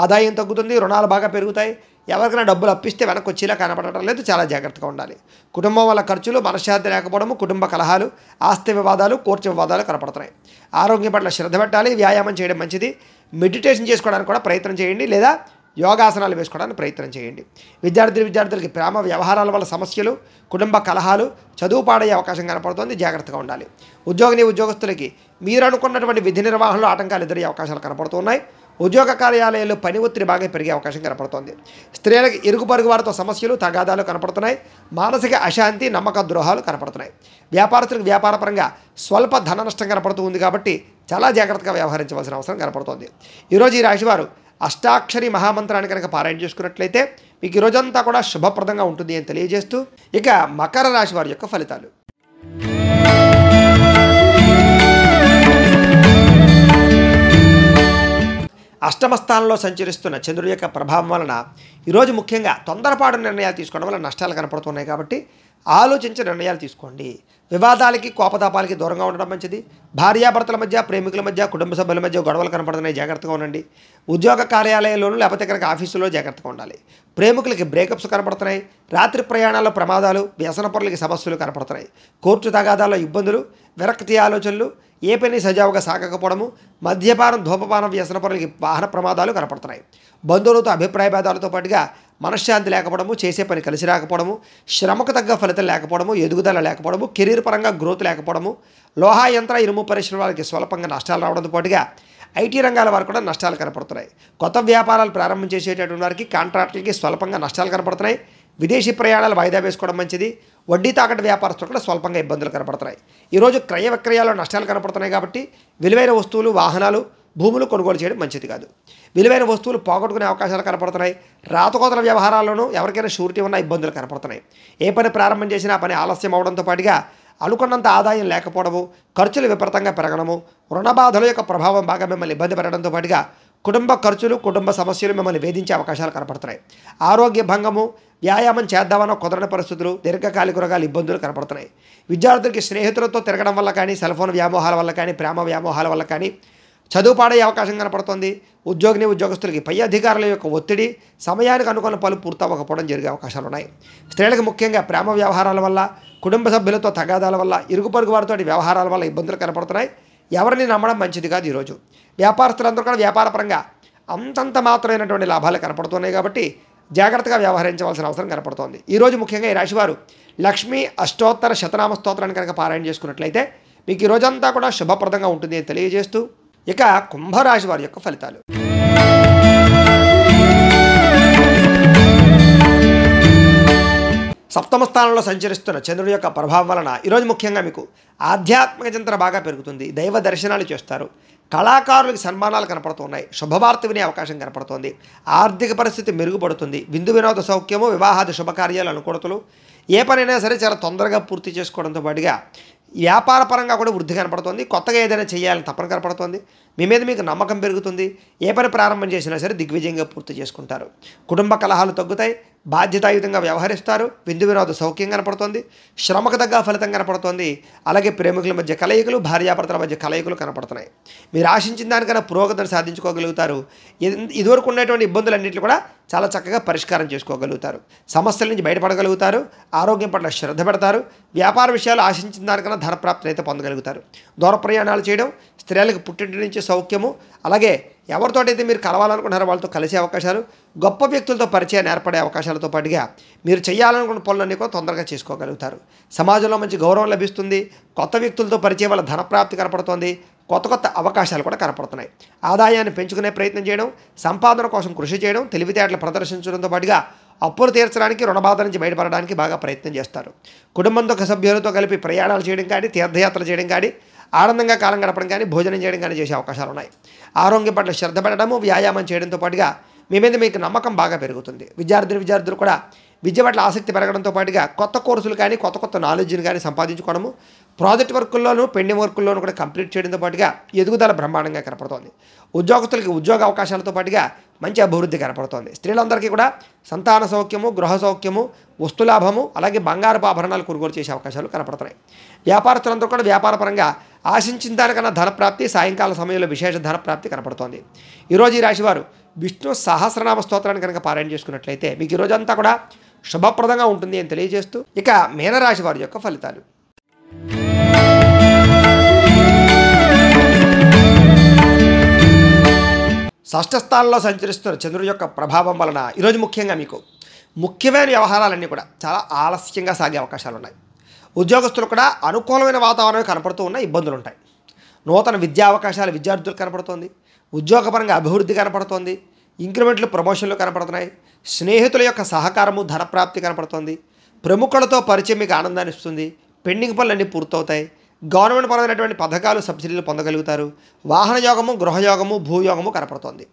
ఆదాయం తగ్గుతుంది రుణాలు బాగా పెరుగుతాయి ఎవరికైనా డబ్బులు అప్పిస్తే వెనక్కి వచ్చేలా కనపడటం లేదు చాలా జాగ్రత్తగా ఉండాలి కుటుంబం వల్ల ఖర్చులు మనశ్శాంతి లేకపోవడము కుటుంబ కలహాలు ఆస్తి వివాదాలు కోర్టు వివాదాలు కనపడుతున్నాయి ఆరోగ్యం పట్ల శ్రద్ధ పెట్టాలి వ్యాయామం చేయడం మంచిది మెడిటేషన్ చేసుకోవడానికి కూడా ప్రయత్నం చేయండి లేదా యోగాసనాలు వేసుకోవడానికి ప్రయత్నం చేయండి విద్యార్థి విద్యార్థులకి ప్రేమ వ్యవహారాల వల్ల సమస్యలు కుటుంబ కలహాలు చదువు పాడయ్యే అవకాశం కనపడుతుంది జాగ్రత్తగా ఉండాలి ఉద్యోగిని ఉద్యోగస్తులకి మీరు అనుకున్నటువంటి విధి నిర్వహణలో ఆటంకాలు ఎదురయ్యే అవకాశాలు కనపడుతున్నాయి ఉద్యోగ కార్యాలయాల్లో పని ఒత్తిడి బాగా పెరిగే అవకాశం కనపడుతోంది స్త్రీలకు ఇరుగు పరుగు వారితో సమస్యలు తగాదాలు కనపడుతున్నాయి మానసిక అశాంతి నమ్మక ద్రోహాలు కనపడుతున్నాయి వ్యాపారస్తులకు వ్యాపారపరంగా స్వల్ప ధన నష్టం కనపడుతూ ఉంది కాబట్టి చాలా జాగ్రత్తగా వ్యవహరించవలసిన అవసరం కనపడుతోంది ఈరోజు ఈ రాశివారు అష్టాక్షరి మహామంత్రాన్ని కనుక పారాయణ చేసుకున్నట్లయితే మీకు ఈరోజంతా కూడా శుభప్రదంగా ఉంటుంది అని తెలియజేస్తూ ఇక మకర రాశి వారి యొక్క ఫలితాలు అష్టమ స్థానంలో సంచరిస్తున్న చంద్రుడి యొక్క ప్రభావం వలన ఈరోజు ముఖ్యంగా తొందరపాటు నిర్ణయాలు తీసుకోవడం వల్ల నష్టాలు కనపడుతున్నాయి కాబట్టి ఆలోచించి నిర్ణయాలు తీసుకోండి వివాదాలకి కోపతాపాలకి దూరంగా ఉండడం మంచిది భార్యాభర్తల మధ్య ప్రేమికుల మధ్య కుటుంబ సభ్యుల మధ్య గొడవలు కనపడుతున్నాయి జాగ్రత్తగా ఉండండి ఉద్యోగ కార్యాలయంలోనూ లేకపోతే కనుక ఆఫీసులో జాగ్రత్తగా ఉండాలి ప్రేమికులకి బ్రేకప్స్ కనపడుతున్నాయి రాత్రి ప్రయాణాల్లో ప్రమాదాలు వ్యసన పనులకి సమస్యలు కనపడుతున్నాయి కోర్టు తగాదాల్లో ఇబ్బందులు విరక్తి ఆలోచనలు ఏ పని సజావుగా సాగకపోవడము మద్యపానం ధూపపానం వ్యసన పనులకి వాహన ప్రమాదాలు కనపడుతున్నాయి బంధువులతో అభిప్రాయ భేదాలతో పాటుగా మనశ్శాంతి లేకపోవడము చేసే పని కలిసి రాకపోవడము శ్రమకు తగ్గ ఫలితం లేకపోవడము ఎదుగుదల లేకపోవడము కెరీర్ పరంగా గ్రోత్ లేకపోవడము లోహా యంత్ర ఇనుము పరిశ్రమలకి స్వల్పంగా నష్టాలు రావడంతో పాటుగా ఐటీ రంగాల వారు కూడా నష్టాలు కనపడుతున్నాయి కొత్త వ్యాపారాలు ప్రారంభం చేసేటటువంటి వారికి కాంట్రాక్టులకి స్వల్పంగా నష్టాలు కనపడుతున్నాయి విదేశీ ప్రయాణాలు వాయిదా వేసుకోవడం మంచిది వడ్డీ తాకట్టు వ్యాపారస్తులు కూడా స్వల్పంగా ఇబ్బందులు కనపడుతున్నాయి ఈరోజు క్రయ విక్రయాల్లో నష్టాలు కనపడుతున్నాయి కాబట్టి విలువైన వస్తువులు వాహనాలు భూములు కొనుగోలు చేయడం మంచిది కాదు విలువైన వస్తువులు పోగొట్టుకునే అవకాశాలు కనపడుతున్నాయి రాతకోతల వ్యవహారాల్లోనూ ఎవరికైనా షూరిటీ ఉన్న ఇబ్బందులు కనపడుతున్నాయి ఏ పని ప్రారంభం చేసినా పని ఆలస్యం అవడంతో పాటుగా అనుకున్నంత ఆదాయం లేకపోవడము ఖర్చులు విపరీతంగా పెరగడము రుణ యొక్క ప్రభావం బాగా మిమ్మల్ని ఇబ్బంది పడడంతో పాటుగా కుటుంబ ఖర్చులు కుటుంబ సమస్యలు మిమ్మల్ని వేధించే అవకాశాలు కనపడుతున్నాయి ఆరోగ్య భంగము వ్యాయామం చేద్దామన్న కుదరని పరిస్థితులు దీర్ఘకాలిక రోగాలు ఇబ్బందులు కనపడుతున్నాయి విద్యార్థులకి స్నేహితులతో తిరగడం వల్ల కానీ సెల్ఫోన్ వ్యామోహాల వల్ల కానీ ప్రేమ వ్యామోహాల వల్ల కానీ చదువు పాడే అవకాశం కనపడుతుంది ఉద్యోగిని ఉద్యోగస్తులకి పై అధికారుల యొక్క ఒత్తిడి సమయానికి అనుకున్న పలు పూర్తవ్వకపోవడం జరిగే అవకాశాలు ఉన్నాయి స్త్రీలకు ముఖ్యంగా ప్రేమ వ్యవహారాల వల్ల కుటుంబ సభ్యులతో తగాదాల వల్ల ఇరుగు పొరుగు వారితో వ్యవహారాల వల్ల ఇబ్బందులు కనపడుతున్నాయి ఎవరిని నమ్మడం మంచిది కాదు ఈరోజు వ్యాపారస్తులందరూ కూడా వ్యాపారపరంగా అంతంత మాత్రమైనటువంటి లాభాలు కనపడుతున్నాయి కాబట్టి జాగ్రత్తగా వ్యవహరించవలసిన అవసరం కనపడుతోంది ఈరోజు ముఖ్యంగా ఈ రాశివారు లక్ష్మీ అష్టోత్తర శతనామ స్తోత్రాన్ని కనుక పారాయణ చేసుకున్నట్లయితే మీకు ఈ రోజంతా కూడా శుభప్రదంగా ఉంటుంది అని తెలియజేస్తూ ఇక కుంభరాశి వారి యొక్క ఫలితాలు సప్తమ స్థానంలో సంచరిస్తున్న చంద్రుడి యొక్క ప్రభావం వలన ఈరోజు ముఖ్యంగా మీకు ఆధ్యాత్మిక చింతన బాగా పెరుగుతుంది దైవ దర్శనాలు చేస్తారు కళాకారులకు సన్మానాలు కనపడుతున్నాయి శుభవార్త వినే అవకాశం కనపడుతోంది ఆర్థిక పరిస్థితి మెరుగుపడుతుంది విందు వినోద సౌఖ్యము వివాహాది శుభకార్యాలు అనుకూడతలు ఏ పనైనా సరే చాలా తొందరగా పూర్తి చేసుకోవడంతో పాటుగా వ్యాపారపరంగా కూడా వృద్ధి కనపడుతుంది కొత్తగా ఏదైనా చేయాలని తప్పని కనపడుతుంది మీ మీద మీకు నమ్మకం పెరుగుతుంది ఏ పని ప్రారంభం చేసినా సరే దిగ్విజయంగా పూర్తి చేసుకుంటారు కుటుంబ కలహాలు తగ్గుతాయి బాధ్యతాయుతంగా వ్యవహరిస్తారు విందు వినోద సౌఖ్యం కనపడుతోంది శ్రమకు తగ్గ ఫలితం కనపడుతోంది అలాగే ప్రేమికుల మధ్య కలయికలు భార్యాభర్తల మధ్య కలయికలు కనపడుతున్నాయి మీరు ఆశించిన దానికన్నా పురోగతిని సాధించుకోగలుగుతారు ఇదివరకు ఉన్నటువంటి ఇబ్బందులన్నింటినీ కూడా చాలా చక్కగా పరిష్కారం చేసుకోగలుగుతారు సమస్యల నుంచి బయటపడగలుగుతారు ఆరోగ్యం పట్ల శ్రద్ధ పెడతారు వ్యాపార విషయాలు ఆశించిన దానికన్నా ధన ప్రాప్తిని అయితే పొందగలుగుతారు దూర ప్రయాణాలు చేయడం స్త్రీలకు పుట్టింటి నుంచి సౌఖ్యము అలాగే ఎవరితోటైతే మీరు కలవాలనుకుంటున్నారో వాళ్ళతో కలిసే అవకాశాలు గొప్ప వ్యక్తులతో పరిచయం ఏర్పడే అవకాశాలతో పాటుగా మీరు చేయాలనుకున్న పనులన్నీ కూడా తొందరగా చేసుకోగలుగుతారు సమాజంలో మంచి గౌరవం లభిస్తుంది కొత్త వ్యక్తులతో పరిచయం వల్ల ధనప్రాప్తి కనపడుతోంది కొత్త కొత్త అవకాశాలు కూడా కనపడుతున్నాయి ఆదాయాన్ని పెంచుకునే ప్రయత్నం చేయడం సంపాదన కోసం కృషి చేయడం తెలివితేటలు ప్రదర్శించడంతో పాటుగా అప్పులు తీర్చడానికి రుణబాధ నుంచి బయటపడడానికి బాగా ప్రయత్నం చేస్తారు కుటుంబంతో సభ్యులతో కలిపి ప్రయాణాలు చేయడం కానీ తీర్థయాత్ర చేయడం కానీ ఆనందంగా కాలం గడపడం కానీ భోజనం చేయడం కానీ చేసే అవకాశాలు ఉన్నాయి ఆరోగ్య పట్ల శ్రద్ధ పెట్టడము వ్యాయామం చేయడంతో పాటుగా మీ మీద మీకు నమ్మకం బాగా పెరుగుతుంది విద్యార్థులు విద్యార్థులు కూడా విద్య పట్ల ఆసక్తి పెరగడంతో పాటుగా కొత్త కోర్సులు కానీ కొత్త కొత్త నాలెడ్జ్ని కానీ సంపాదించుకోవడము ప్రాజెక్ట్ వర్కుల్లోనూ పెండింగ్ వర్కుల్లోనూ కూడా కంప్లీట్ చేయడంతో పాటుగా ఎదుగుదల బ్రహ్మాండంగా కనపడుతోంది ఉద్యోగస్తులకి ఉద్యోగ అవకాశాలతో పాటుగా మంచి అభివృద్ధి కనపడుతోంది స్త్రీలందరికీ కూడా సంతాన సౌఖ్యము గృహ సౌఖ్యము వస్తులాభము అలాగే బంగారపు ఆభరణాలు కొనుగోలు చేసే అవకాశాలు కనపడుతున్నాయి వ్యాపారస్తులందరూ కూడా వ్యాపారపరంగా ఆశించిన దానికన్నా ధనప్రాప్తి సాయంకాల సమయంలో విశేష ధనప్రాప్తి కనపడుతోంది ఈరోజు ఈ రాశివారు విష్ణు సహస్రనామ స్తోత్రాన్ని కనుక పారాయణ చేసుకున్నట్లయితే మీకు ఈరోజంతా కూడా శుభప్రదంగా ఉంటుంది అని తెలియజేస్తూ ఇక మీనరాశి వారి యొక్క ఫలితాలు స్థానంలో సంచరిస్తున్న చంద్రుడి యొక్క ప్రభావం వలన ఈరోజు ముఖ్యంగా మీకు ముఖ్యమైన వ్యవహారాలన్నీ కూడా చాలా ఆలస్యంగా సాగే అవకాశాలు ఉన్నాయి ఉద్యోగస్తులు కూడా అనుకూలమైన వాతావరణం కనపడుతూ ఉన్న ఇబ్బందులు ఉంటాయి నూతన విద్యా అవకాశాలు విద్యార్థులకు కనపడుతోంది ఉద్యోగపరంగా అభివృద్ధి కనపడుతోంది ఇంక్రిమెంట్లు ప్రమోషన్లు కనపడుతున్నాయి స్నేహితుల యొక్క సహకారము ధనప్రాప్తి కనపడుతుంది ప్రముఖులతో పరిచయం మీకు ఆనందాన్ని ఇస్తుంది పెండింగ్ పనులన్నీ పూర్తవుతాయి గవర్నమెంట్ పరమైనటువంటి పథకాలు సబ్సిడీలు పొందగలుగుతారు వాహన యోగము గృహయోగము భూయోగము కనపడుతోంది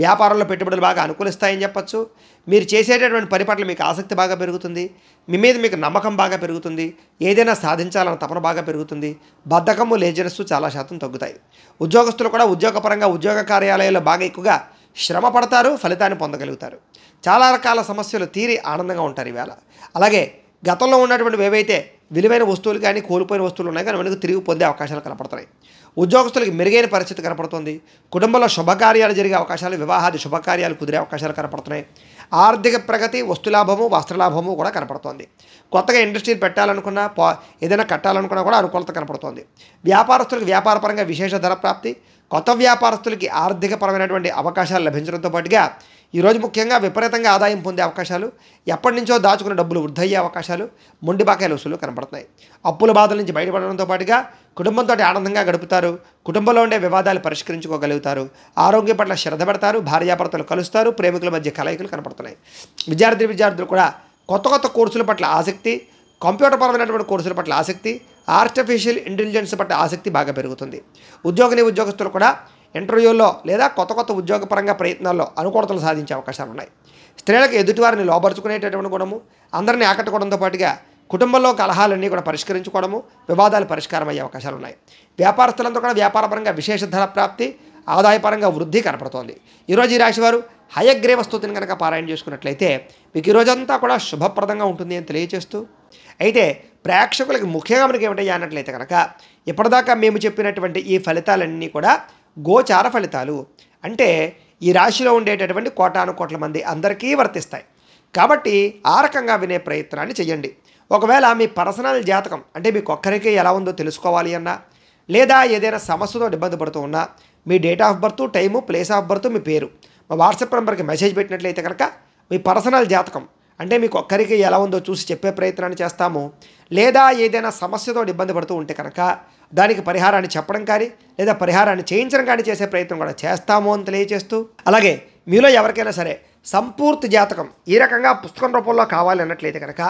వ్యాపారంలో పెట్టుబడులు బాగా అనుకూలిస్తాయని చెప్పచ్చు మీరు చేసేటటువంటి పని పట్ల మీకు ఆసక్తి బాగా పెరుగుతుంది మీ మీద మీకు నమ్మకం బాగా పెరుగుతుంది ఏదైనా సాధించాలన్న తపన బాగా పెరుగుతుంది బద్ధకము లేజనస్సు చాలా శాతం తగ్గుతాయి ఉద్యోగస్తులు కూడా ఉద్యోగపరంగా ఉద్యోగ కార్యాలయాల్లో బాగా ఎక్కువగా శ్రమ పడతారు ఫలితాన్ని పొందగలుగుతారు చాలా రకాల సమస్యలు తీరి ఆనందంగా ఉంటారు ఈవేళ అలాగే గతంలో ఉన్నటువంటి ఏవైతే విలువైన వస్తువులు కానీ కోల్పోయిన వస్తువులు ఉన్నాయి కానీ వెనుక తిరిగి పొందే అవకాశాలు కనపడుతున్నాయి ఉద్యోగస్తులకు మెరుగైన పరిస్థితి కనపడుతుంది కుటుంబంలో శుభకార్యాలు జరిగే అవకాశాలు వివాహాది శుభకార్యాలు కుదిరే అవకాశాలు కనపడుతున్నాయి ఆర్థిక ప్రగతి వస్తులాభము వస్త్రలాభము కూడా కనపడుతోంది కొత్తగా ఇండస్ట్రీలు పెట్టాలనుకున్నా ఏదైనా కట్టాలనుకున్నా కూడా అనుకూలత కనపడుతోంది వ్యాపారస్తులకు వ్యాపారపరంగా విశేష ధర ప్రాప్తి కొత్త వ్యాపారస్తులకి ఆర్థికపరమైనటువంటి అవకాశాలు లభించడంతో పాటుగా ఈరోజు ముఖ్యంగా విపరీతంగా ఆదాయం పొందే అవకాశాలు ఎప్పటి నుంచో దాచుకున్న డబ్బులు వృద్ధయ్యే అవకాశాలు మొండి బాకాయల వసూలు కనబడుతున్నాయి అప్పుల బాధల నుంచి బయటపడడంతో పాటుగా కుటుంబంతో ఆనందంగా గడుపుతారు కుటుంబంలో ఉండే వివాదాలు పరిష్కరించుకోగలుగుతారు ఆరోగ్య పట్ల శ్రద్ధ పెడతారు భార్యాభర్తలు కలుస్తారు ప్రేమికుల మధ్య కలయికలు కనపడుతున్నాయి విద్యార్థి విద్యార్థులు కూడా కొత్త కొత్త కోర్సుల పట్ల ఆసక్తి కంప్యూటర్ పరమైనటువంటి కోర్సుల పట్ల ఆసక్తి ఆర్టిఫిషియల్ ఇంటెలిజెన్స్ పట్ల ఆసక్తి బాగా పెరుగుతుంది ఉద్యోగిని ఉద్యోగస్తులు కూడా ఇంటర్వ్యూల్లో లేదా కొత్త కొత్త ఉద్యోగపరంగా ప్రయత్నాల్లో అనుకూలతలు సాధించే అవకాశాలు ఉన్నాయి స్త్రీలకు ఎదుటివారిని లోపరుచుకునేటటువంటి గుణము అందరినీ ఆకట్టుకోవడంతో పాటుగా కుటుంబంలో కలహాలన్నీ కూడా పరిష్కరించుకోవడము వివాదాలు పరిష్కారం అయ్యే అవకాశాలు ఉన్నాయి వ్యాపారస్తులంతా కూడా వ్యాపారపరంగా విశేష ధర ప్రాప్తి ఆదాయపరంగా వృద్ధి కనపడుతోంది ఈరోజు ఈ రాశివారు హయగ్రీవ స్థుతిని కనుక పారాయణ చేసుకున్నట్లయితే మీకు ఈరోజంతా కూడా శుభప్రదంగా ఉంటుంది అని తెలియజేస్తూ అయితే ప్రేక్షకులకు ముఖ్యంగా మనకి ఏమిటయ్యా అన్నట్లయితే కనుక ఇప్పటిదాకా మేము చెప్పినటువంటి ఈ ఫలితాలన్నీ కూడా గోచార ఫలితాలు అంటే ఈ రాశిలో ఉండేటటువంటి కోటాను కోట్ల మంది అందరికీ వర్తిస్తాయి కాబట్టి ఆ రకంగా వినే ప్రయత్నాన్ని చేయండి ఒకవేళ మీ పర్సనల్ జాతకం అంటే మీకు ఒక్కరికే ఎలా ఉందో తెలుసుకోవాలి అన్నా లేదా ఏదైనా సమస్యతో ఇబ్బంది పడుతూ ఉన్నా మీ date of birth time place of birth మీ పేరు మా వాట్సాప్ నెంబర్కి మెసేజ్ పెట్టినట్లయితే కనుక మీ పర్సనల్ జాతకం అంటే మీకు ఒక్కరికి ఎలా ఉందో చూసి చెప్పే ప్రయత్నాన్ని చేస్తాము లేదా ఏదైనా సమస్యతో ఇబ్బంది పడుతూ ఉంటే కనుక దానికి పరిహారాన్ని చెప్పడం కానీ లేదా పరిహారాన్ని చేయించడం కానీ చేసే ప్రయత్నం కూడా చేస్తాము అని తెలియజేస్తూ అలాగే మీలో ఎవరికైనా సరే సంపూర్తి జాతకం ఈ రకంగా పుస్తకం రూపంలో కావాలి అన్నట్లయితే కనుక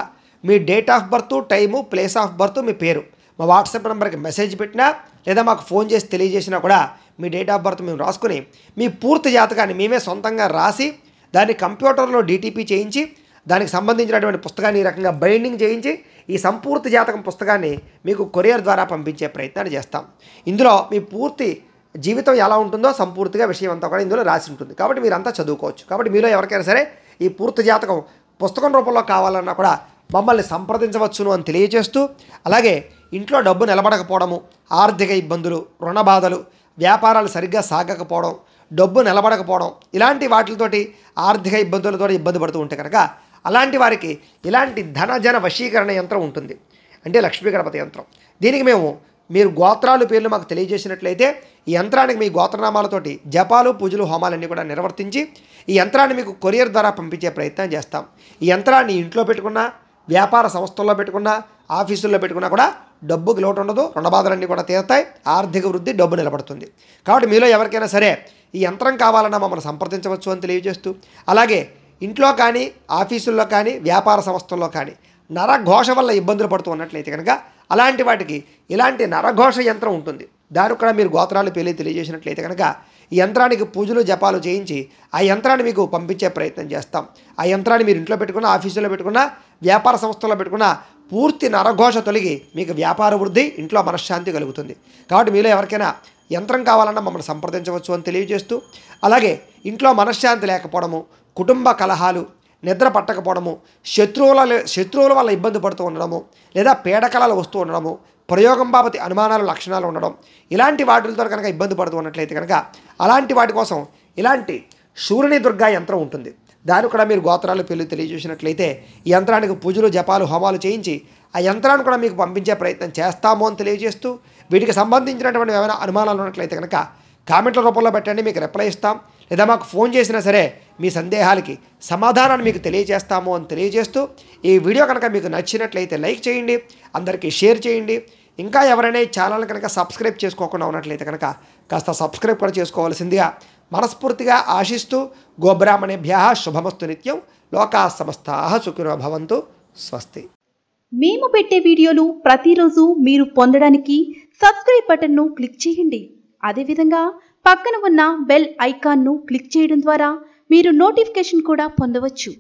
మీ date of birth time place of birth మీ పేరు మా వాట్సాప్ నెంబర్కి మెసేజ్ పెట్టినా లేదా మాకు ఫోన్ చేసి తెలియజేసినా కూడా మీ డేట్ ఆఫ్ బర్త్ మేము రాసుకుని మీ పూర్తి జాతకాన్ని మేమే సొంతంగా రాసి దాన్ని కంప్యూటర్లో డీటీపీ చేయించి దానికి సంబంధించినటువంటి పుస్తకాన్ని ఈ రకంగా బైండింగ్ చేయించి ఈ సంపూర్తి జాతకం పుస్తకాన్ని మీకు కొరియర్ ద్వారా పంపించే ప్రయత్నాన్ని చేస్తాం ఇందులో మీ పూర్తి జీవితం ఎలా ఉంటుందో సంపూర్తిగా విషయం అంతా కూడా ఇందులో రాసి ఉంటుంది కాబట్టి మీరంతా చదువుకోవచ్చు కాబట్టి మీలో ఎవరికైనా సరే ఈ పూర్తి జాతకం పుస్తకం రూపంలో కావాలన్నా కూడా మమ్మల్ని సంప్రదించవచ్చును అని తెలియజేస్తూ అలాగే ఇంట్లో డబ్బు నిలబడకపోవడము ఆర్థిక ఇబ్బందులు రుణ బాధలు వ్యాపారాలు సరిగ్గా సాగకపోవడం డబ్బు నిలబడకపోవడం ఇలాంటి వాటితోటి ఆర్థిక ఇబ్బందులతో ఇబ్బంది పడుతూ ఉంటే కనుక అలాంటి వారికి ఇలాంటి ధనజన వశీకరణ యంత్రం ఉంటుంది అంటే లక్ష్మీ గణపతి యంత్రం దీనికి మేము మీరు గోత్రాలు పేర్లు మాకు తెలియజేసినట్లయితే ఈ యంత్రానికి మీ గోత్రనామాలతోటి జపాలు పూజలు హోమాలన్నీ కూడా నిర్వర్తించి ఈ యంత్రాన్ని మీకు కొరియర్ ద్వారా పంపించే ప్రయత్నం చేస్తాం ఈ యంత్రాన్ని ఇంట్లో పెట్టుకున్నా వ్యాపార సంస్థల్లో పెట్టుకున్నా ఆఫీసుల్లో పెట్టుకున్నా కూడా డబ్బుకి లోటు ఉండదు రుణబాధలన్నీ కూడా తీరుతాయి ఆర్థిక వృద్ధి డబ్బు నిలబడుతుంది కాబట్టి మీలో ఎవరికైనా సరే ఈ యంత్రం కావాలన్నా మమ్మల్ని సంప్రదించవచ్చు అని తెలియజేస్తూ అలాగే ఇంట్లో కానీ ఆఫీసుల్లో కానీ వ్యాపార సంస్థల్లో కానీ నరఘోష వల్ల ఇబ్బందులు పడుతూ ఉన్నట్లయితే కనుక అలాంటి వాటికి ఇలాంటి నరఘోష యంత్రం ఉంటుంది దాని కూడా మీరు గోత్రాలు పేలి తెలియజేసినట్లయితే కనుక ఈ యంత్రానికి పూజలు జపాలు చేయించి ఆ యంత్రాన్ని మీకు పంపించే ప్రయత్నం చేస్తాం ఆ యంత్రాన్ని మీరు ఇంట్లో పెట్టుకున్న ఆఫీసులో పెట్టుకున్న వ్యాపార సంస్థల్లో పెట్టుకున్న పూర్తి నరఘోష తొలగి మీకు వ్యాపార వృద్ధి ఇంట్లో మనశ్శాంతి కలుగుతుంది కాబట్టి మీలో ఎవరికైనా యంత్రం కావాలన్నా మమ్మల్ని సంప్రదించవచ్చు అని తెలియజేస్తూ అలాగే ఇంట్లో మనశ్శాంతి లేకపోవడము కుటుంబ కలహాలు నిద్ర పట్టకపోవడము శత్రువుల శత్రువుల వల్ల ఇబ్బంది పడుతూ ఉండడము లేదా పీడకలలు వస్తూ ఉండడము ప్రయోగం బాబతి అనుమానాలు లక్షణాలు ఉండడం ఇలాంటి వాటితో కనుక ఇబ్బంది పడుతూ ఉన్నట్లయితే కనుక అలాంటి వాటి కోసం ఇలాంటి సూర్యుని దుర్గా యంత్రం ఉంటుంది దాన్ని కూడా మీరు గోత్రాలు పేర్లు తెలియజేసినట్లయితే ఈ యంత్రానికి పూజలు జపాలు హోమాలు చేయించి ఆ యంత్రాన్ని కూడా మీకు పంపించే ప్రయత్నం చేస్తాము అని తెలియజేస్తూ వీటికి సంబంధించినటువంటి ఏమైనా అనుమానాలు ఉన్నట్లయితే కనుక కామెంట్ల రూపంలో పెట్టండి మీకు రిప్లై ఇస్తాం లేదా మాకు ఫోన్ చేసినా సరే మీ సందేహాలకి సమాధానాన్ని మీకు తెలియజేస్తాము అని తెలియజేస్తూ ఈ వీడియో కనుక మీకు నచ్చినట్లయితే లైక్ చేయండి అందరికీ షేర్ చేయండి ఇంకా ఎవరైనా ఛానల్ కనుక సబ్స్క్రైబ్ చేసుకోకుండా ఉన్నట్లయితే కనుక కాస్త సబ్స్క్రైబ్ కూడా చేసుకోవాల్సిందిగా మనస్ఫూర్తిగా ఆశిస్తూ గోబ్రాహ్మణేభ్య శుభమస్తు నిత్యం లోకా సమస్తా సుఖినో భవంతు స్వస్తి మేము పెట్టే వీడియోలు ప్రతిరోజు మీరు పొందడానికి సబ్స్క్రైబ్ బటన్ను క్లిక్ చేయండి అదేవిధంగా పక్కన ఉన్న బెల్ ఐకాన్ను క్లిక్ చేయడం ద్వారా మీరు నోటిఫికేషన్ కూడా పొందవచ్చు